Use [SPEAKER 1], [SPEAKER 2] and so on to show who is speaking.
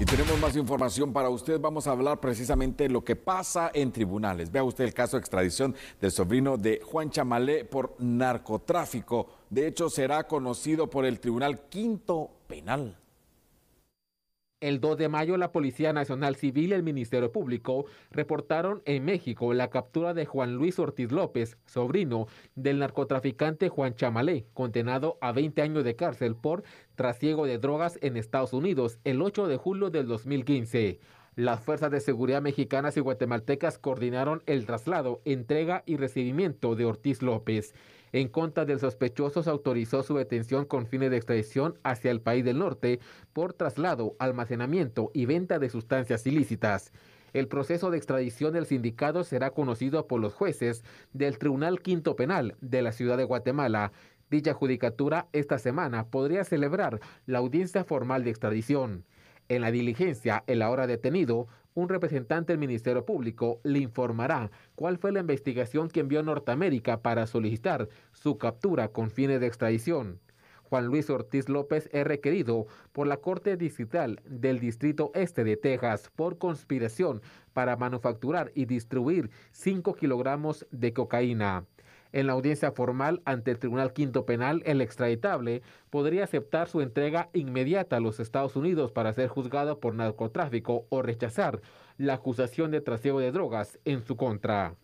[SPEAKER 1] Y tenemos más información para usted. Vamos a hablar precisamente de lo que pasa en tribunales. Vea usted el caso de extradición del sobrino de Juan Chamalé por narcotráfico. De hecho, será conocido por el Tribunal Quinto Penal. El 2 de mayo,
[SPEAKER 2] la Policía Nacional Civil y el Ministerio Público reportaron en México la captura de Juan Luis Ortiz López, sobrino del narcotraficante Juan Chamalé, condenado a 20 años de cárcel por trasiego de drogas en Estados Unidos el 8 de julio del 2015. Las fuerzas de seguridad mexicanas y guatemaltecas coordinaron el traslado, entrega y recibimiento de Ortiz López. En contra del sospechoso se autorizó su detención con fines de extradición hacia el país del norte por traslado, almacenamiento y venta de sustancias ilícitas. El proceso de extradición del sindicado será conocido por los jueces del Tribunal Quinto Penal de la Ciudad de Guatemala. Dicha judicatura esta semana podría celebrar la audiencia formal de extradición. En la diligencia, en la hora detenido, un representante del Ministerio Público le informará cuál fue la investigación que envió Norteamérica para solicitar su captura con fines de extradición. Juan Luis Ortiz López es requerido por la Corte Digital del Distrito Este de Texas por conspiración para manufacturar y distribuir 5 kilogramos de cocaína. En la audiencia formal ante el Tribunal Quinto Penal, el extraditable podría aceptar su entrega inmediata a los Estados Unidos para ser juzgado por narcotráfico o rechazar la acusación de trasiego de drogas en su contra.